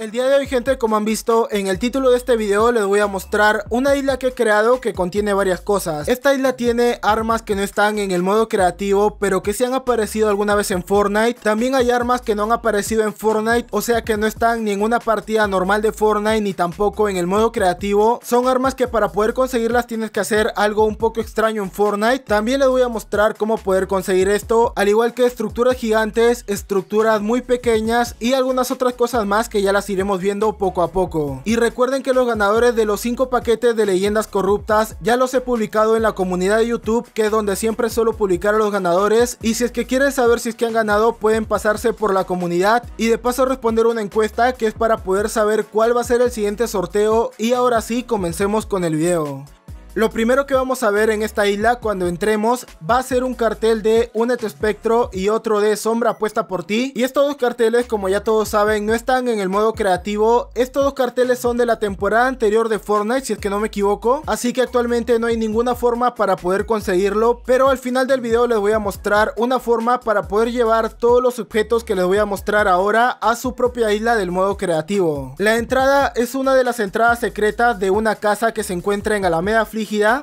El día de hoy gente, como han visto en el título de este video les voy a mostrar una isla que he creado que contiene varias cosas. Esta isla tiene armas que no están en el modo creativo pero que se han aparecido alguna vez en Fortnite. También hay armas que no han aparecido en Fortnite o sea que no están ni en una partida normal de Fortnite ni tampoco en el modo creativo. Son armas que para poder conseguirlas tienes que hacer algo un poco extraño en Fortnite. También les voy a mostrar cómo poder conseguir esto al igual que estructuras gigantes, estructuras muy pequeñas y algunas otras cosas más que ya las he iremos viendo poco a poco. Y recuerden que los ganadores de los 5 paquetes de leyendas corruptas ya los he publicado en la comunidad de YouTube, que es donde siempre suelo publicar a los ganadores. Y si es que quieren saber si es que han ganado, pueden pasarse por la comunidad y de paso responder una encuesta que es para poder saber cuál va a ser el siguiente sorteo. Y ahora sí, comencemos con el video. Lo primero que vamos a ver en esta isla cuando entremos va a ser un cartel de Únete Espectro y otro de Sombra Puesta por Ti. Y estos dos carteles, como ya todos saben, no están en el modo creativo. Estos dos carteles son de la temporada anterior de Fortnite, si es que no me equivoco. Así que actualmente no hay ninguna forma para poder conseguirlo. Pero al final del video les voy a mostrar una forma para poder llevar todos los objetos que les voy a mostrar ahora a su propia isla del modo creativo. La entrada es una de las entradas secretas de una casa que se encuentra en Alameda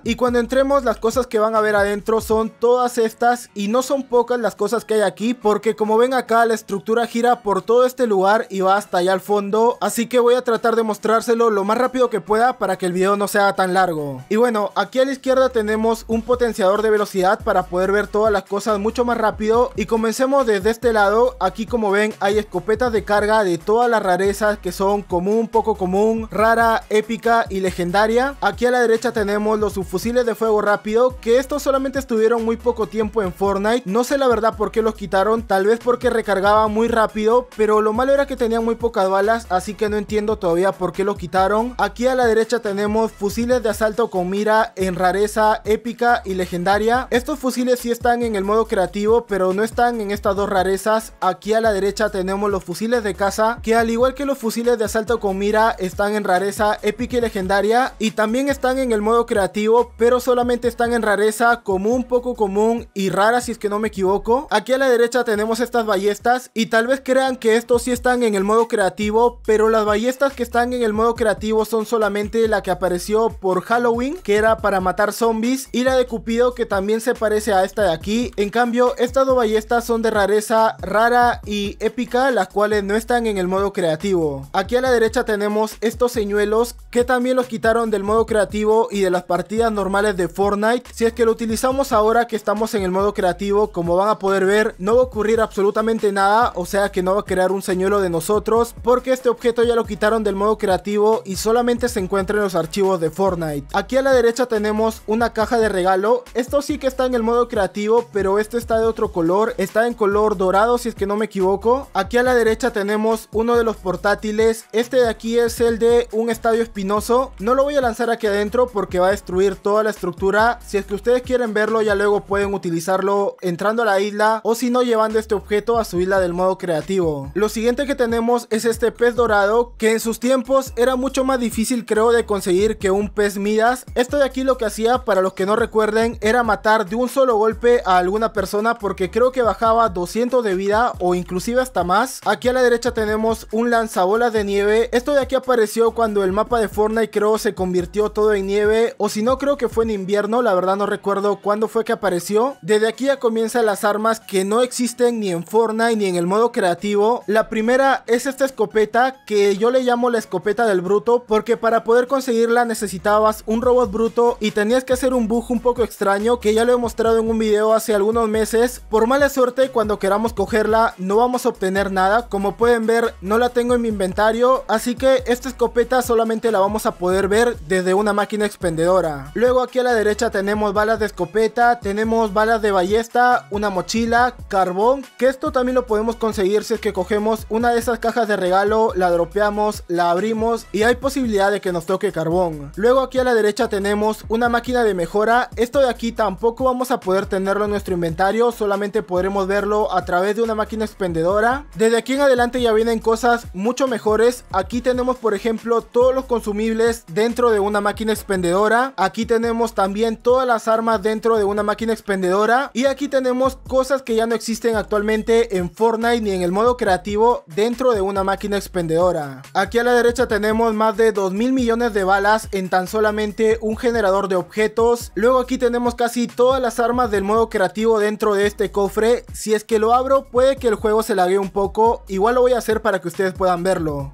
y cuando entremos, las cosas que van a ver adentro son todas estas. Y no son pocas las cosas que hay aquí. Porque como ven acá, la estructura gira por todo este lugar y va hasta allá al fondo. Así que voy a tratar de mostrárselo lo más rápido que pueda para que el video no sea tan largo. Y bueno, aquí a la izquierda tenemos un potenciador de velocidad para poder ver todas las cosas mucho más rápido. Y comencemos desde este lado. Aquí como ven hay escopetas de carga de todas las rarezas que son común, poco común, rara, épica y legendaria. Aquí a la derecha tenemos los subfusiles de fuego rápido, que estos solamente estuvieron muy poco tiempo en Fortnite. No sé la verdad por qué los quitaron, tal vez porque recargaba muy rápido, pero lo malo era que tenían muy pocas balas, así que no entiendo todavía por qué los quitaron. Aquí a la derecha tenemos fusiles de asalto con mira en rareza épica y legendaria. Estos fusiles si están en el modo creativo, pero no están en estas dos rarezas. Aquí a la derecha tenemos los fusiles de caza, que al igual que los fusiles de asalto con mira están en rareza épica y legendaria y también están en el modo creativo creativo, pero solamente están en rareza común, poco común y rara si es que no me equivoco. Aquí a la derecha tenemos estas ballestas y tal vez crean que estos sí están en el modo creativo, pero las ballestas que están en el modo creativo son solamente la que apareció por Halloween, que era para matar zombies, y la de Cupido que también se parece a esta de aquí. En cambio, estas dos ballestas son de rareza rara y épica, las cuales no están en el modo creativo. Aquí a la derecha tenemos estos señuelos que también los quitaron del modo creativo y de las partidas normales de Fortnite. Si es que lo utilizamos ahora que estamos en el modo creativo, como van a poder ver, no va a ocurrir absolutamente nada, o sea que no va a crear un señuelo de nosotros, porque este objeto ya lo quitaron del modo creativo y solamente se encuentra en los archivos de Fortnite. Aquí a la derecha tenemos una caja de regalo, esto sí que está en el modo creativo, pero este está de otro color, está en color dorado si es que no me equivoco. Aquí a la derecha tenemos uno de los portátiles, este de aquí es el de un estadio espinoso, no lo voy a lanzar aquí adentro porque va a destruir toda la estructura. Si es que ustedes quieren verlo, ya luego pueden utilizarlo entrando a la isla o si no llevando este objeto a su isla del modo creativo. Lo siguiente que tenemos es este pez dorado que en sus tiempos era mucho más difícil creo de conseguir que un pez midas. Esto de aquí lo que hacía para los que no recuerden era matar de un solo golpe a alguna persona porque creo que bajaba 200 de vida o inclusive hasta más. Aquí a la derecha tenemos un lanzabolas de nieve. Esto de aquí apareció cuando el mapa de Fortnite creo se convirtió todo en nieve si no creo que fue en invierno, la verdad no recuerdo cuándo fue que apareció. Desde aquí ya comienzan las armas que no existen ni en Fortnite ni en el modo creativo. La primera es esta escopeta que yo le llamo la escopeta del bruto porque para poder conseguirla necesitabas un robot bruto y tenías que hacer un bug un poco extraño que ya lo he mostrado en un video hace algunos meses. Por mala suerte cuando queramos cogerla no vamos a obtener nada, como pueden ver no la tengo en mi inventario, así que esta escopeta solamente la vamos a poder ver desde una máquina expendedora Luego aquí a la derecha tenemos balas de escopeta, tenemos balas de ballesta, una mochila, carbón, que esto también lo podemos conseguir si es que cogemos una de esas cajas de regalo, la dropeamos, la abrimos y hay posibilidad de que nos toque carbón. Luego aquí a la derecha tenemos una máquina de mejora, esto de aquí tampoco vamos a poder tenerlo en nuestro inventario, solamente podremos verlo a través de una máquina expendedora. Desde aquí en adelante ya vienen cosas mucho mejores, aquí tenemos por ejemplo todos los consumibles dentro de una máquina expendedora Aquí tenemos también todas las armas dentro de una máquina expendedora. Y aquí tenemos cosas que ya no existen actualmente en Fortnite ni en el modo creativo dentro de una máquina expendedora. Aquí a la derecha tenemos más de 2 mil millones de balas en tan solamente un generador de objetos. Luego aquí tenemos casi todas las armas del modo creativo dentro de este cofre. Si es que lo abro puede que el juego se lague un poco. Igual lo voy a hacer para que ustedes puedan verlo.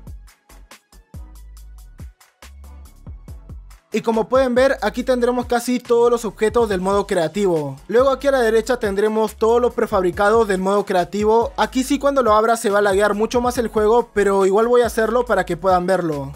Y como pueden ver, aquí tendremos casi todos los objetos del modo creativo. Luego aquí a la derecha tendremos todos los prefabricados del modo creativo. Aquí sí cuando lo abra se va a laguear mucho más el juego, pero igual voy a hacerlo para que puedan verlo.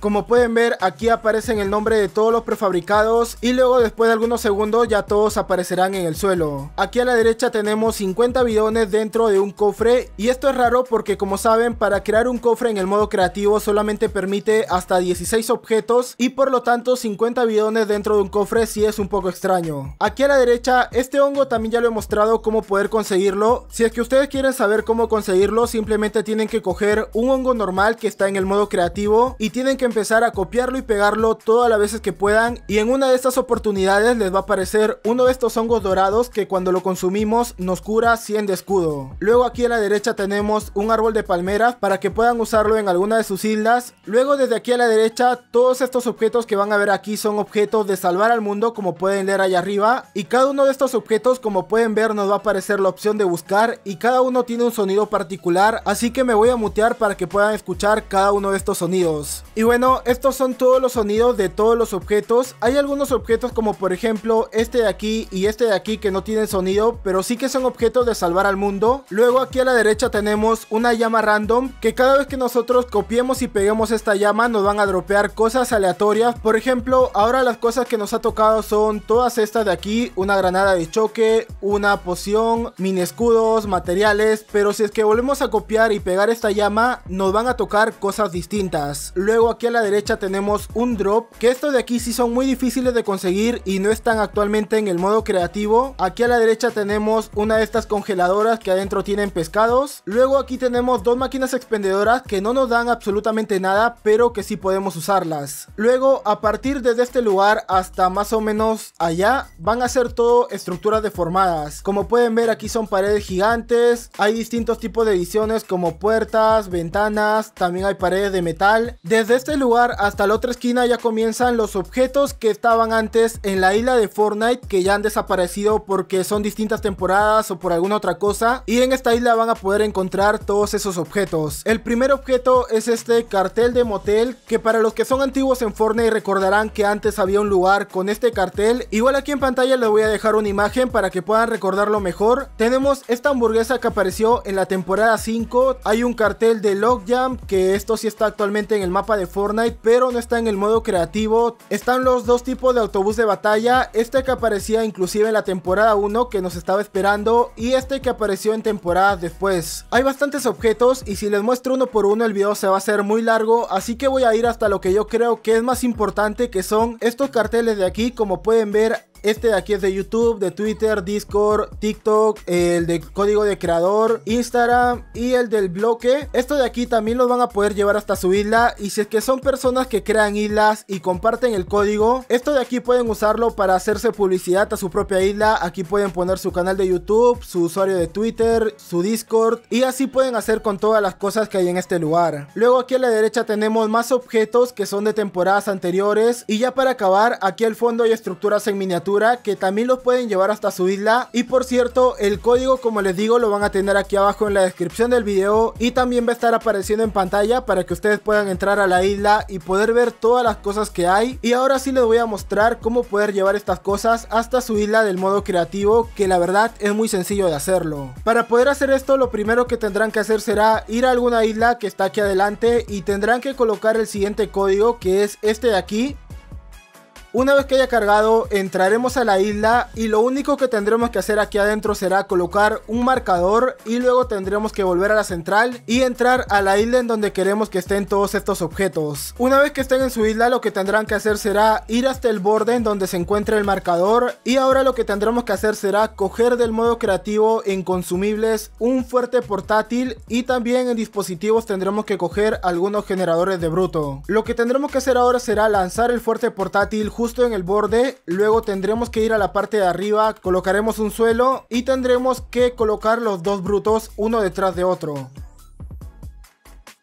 Como pueden ver aquí aparecen el nombre de todos los prefabricados y luego después de algunos segundos ya todos aparecerán en el suelo. Aquí a la derecha tenemos 50 bidones dentro de un cofre y esto es raro porque como saben para crear un cofre en el modo creativo solamente permite hasta 16 objetos y por lo tanto 50 bidones dentro de un cofre sí es un poco extraño. Aquí a la derecha este hongo también ya lo he mostrado cómo poder conseguirlo. Si es que ustedes quieren saber cómo conseguirlo simplemente tienen que coger un hongo normal que está en el modo creativo y tienen que empezar a copiarlo y pegarlo todas las veces que puedan y en una de estas oportunidades les va a aparecer uno de estos hongos dorados que cuando lo consumimos nos cura 100 de escudo. Luego aquí a la derecha tenemos un árbol de palmeras para que puedan usarlo en alguna de sus islas. Luego desde aquí a la derecha todos estos objetos que van a ver aquí son objetos de salvar al mundo como pueden leer allá arriba y cada uno de estos objetos como pueden ver nos va a aparecer la opción de buscar y cada uno tiene un sonido particular así que me voy a mutear para que puedan escuchar cada uno de estos sonidos. Y bueno bueno, estos son todos los sonidos de todos los objetos. Hay algunos objetos como por ejemplo este de aquí y este de aquí que no tienen sonido, pero sí que son objetos de salvar al mundo. Luego aquí a la derecha tenemos una llama random que cada vez que nosotros copiemos y peguemos esta llama nos van a dropear cosas aleatorias. Por ejemplo, ahora las cosas que nos ha tocado son todas estas de aquí, una granada de choque, una poción, mini escudos, materiales, pero si es que volvemos a copiar y pegar esta llama nos van a tocar cosas distintas. Luego aquí a la derecha tenemos un drop, que estos de aquí sí son muy difíciles de conseguir y no están actualmente en el modo creativo. Aquí a la derecha tenemos una de estas congeladoras que adentro tienen pescados. Luego aquí tenemos dos máquinas expendedoras que no nos dan absolutamente nada, pero que sí podemos usarlas. Luego a partir desde este lugar hasta más o menos allá van a ser todo estructuras deformadas. Como pueden ver aquí son paredes gigantes, hay distintos tipos de ediciones como puertas, ventanas, también hay paredes de metal. Desde este lugar hasta la otra esquina ya comienzan los objetos que estaban antes en la isla de Fortnite que ya han desaparecido porque son distintas temporadas o por alguna otra cosa y en esta isla van a poder encontrar todos esos objetos. El primer objeto es este cartel de motel que para los que son antiguos en Fortnite recordarán que antes había un lugar con este cartel. Igual aquí en pantalla les voy a dejar una imagen para que puedan recordarlo mejor. Tenemos esta hamburguesa que apareció en la temporada 5. Hay un cartel de Logjam que esto sí está actualmente en el mapa de Fortnite pero no está en el modo creativo. Están los dos tipos de autobús de batalla, este que aparecía inclusive en la temporada 1 que nos estaba esperando y este que apareció en temporada después. Hay bastantes objetos y si les muestro uno por uno el video se va a hacer muy largo, así que voy a ir hasta lo que yo creo que es más importante que son estos carteles de aquí, como pueden ver este de aquí es de YouTube, de Twitter, Discord, TikTok, el de código de creador, Instagram y el del bloque. Esto de aquí también los van a poder llevar hasta su isla y si es que son personas que crean islas y comparten el código, esto de aquí pueden usarlo para hacerse publicidad a su propia isla. Aquí pueden poner su canal de YouTube, su usuario de Twitter, su Discord y así pueden hacer con todas las cosas que hay en este lugar. Luego aquí a la derecha tenemos más objetos que son de temporadas anteriores y ya para acabar aquí al fondo hay estructuras en miniatura que también los pueden llevar hasta su isla. Y por cierto, el código como les digo lo van a tener aquí abajo en la descripción del video y también va a estar apareciendo en pantalla para que ustedes puedan entrar a la isla y poder ver todas las cosas que hay. Y ahora sí les voy a mostrar cómo poder llevar estas cosas hasta su isla del modo creativo que la verdad es muy sencillo de hacerlo. Para poder hacer esto lo primero que tendrán que hacer será ir a alguna isla que está aquí adelante y tendrán que colocar el siguiente código que es este de aquí una vez que haya cargado, entraremos a la isla y lo único que tendremos que hacer aquí adentro será colocar un marcador y luego tendremos que volver a la central y entrar a la isla en donde queremos que estén todos estos objetos. Una vez que estén en su isla, lo que tendrán que hacer será ir hasta el borde en donde se encuentra el marcador y ahora lo que tendremos que hacer será coger del modo creativo en consumibles un fuerte portátil y también en dispositivos tendremos que coger algunos generadores de bruto. Lo que tendremos que hacer ahora será lanzar el fuerte portátil justo en el borde, luego tendremos que ir a la parte de arriba, colocaremos un suelo y tendremos que colocar los dos brutos uno detrás de otro.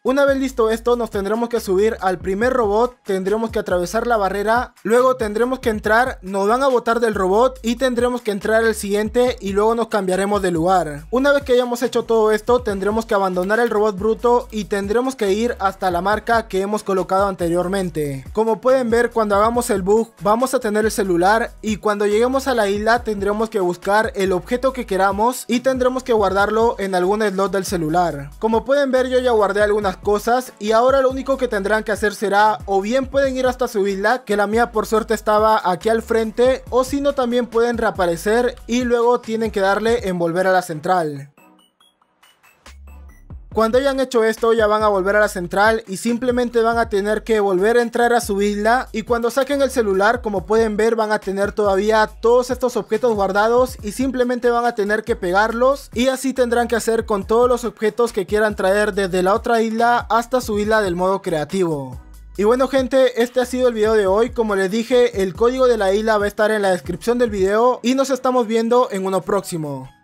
Una vez listo esto, nos tendremos que subir al primer robot, tendremos que atravesar la barrera, luego tendremos que entrar, nos van a botar del robot y tendremos que entrar al siguiente y luego nos cambiaremos de lugar. Una vez que hayamos hecho todo esto, tendremos que abandonar el robot bruto y tendremos que ir hasta la marca que hemos colocado anteriormente. Como pueden ver, cuando hagamos el bug, vamos a tener el celular y cuando lleguemos a la isla tendremos que buscar el objeto que queramos y tendremos que guardarlo en algún slot del celular. Como pueden ver, yo ya guardé algunas cosas y ahora lo único que tendrán que hacer será o bien pueden ir hasta su isla, que la mía por suerte estaba aquí al frente, o si no también pueden reaparecer y luego tienen que darle en volver a la central. Cuando hayan hecho esto ya van a volver a la central y simplemente van a tener que volver a entrar a su isla y cuando saquen el celular como pueden ver van a tener todavía todos estos objetos guardados y simplemente van a tener que pegarlos y así tendrán que hacer con todos los objetos que quieran traer desde la otra isla hasta su isla del modo creativo. Y bueno gente, este ha sido el video de hoy, como les dije el código de la isla va a estar en la descripción del video y nos estamos viendo en uno próximo.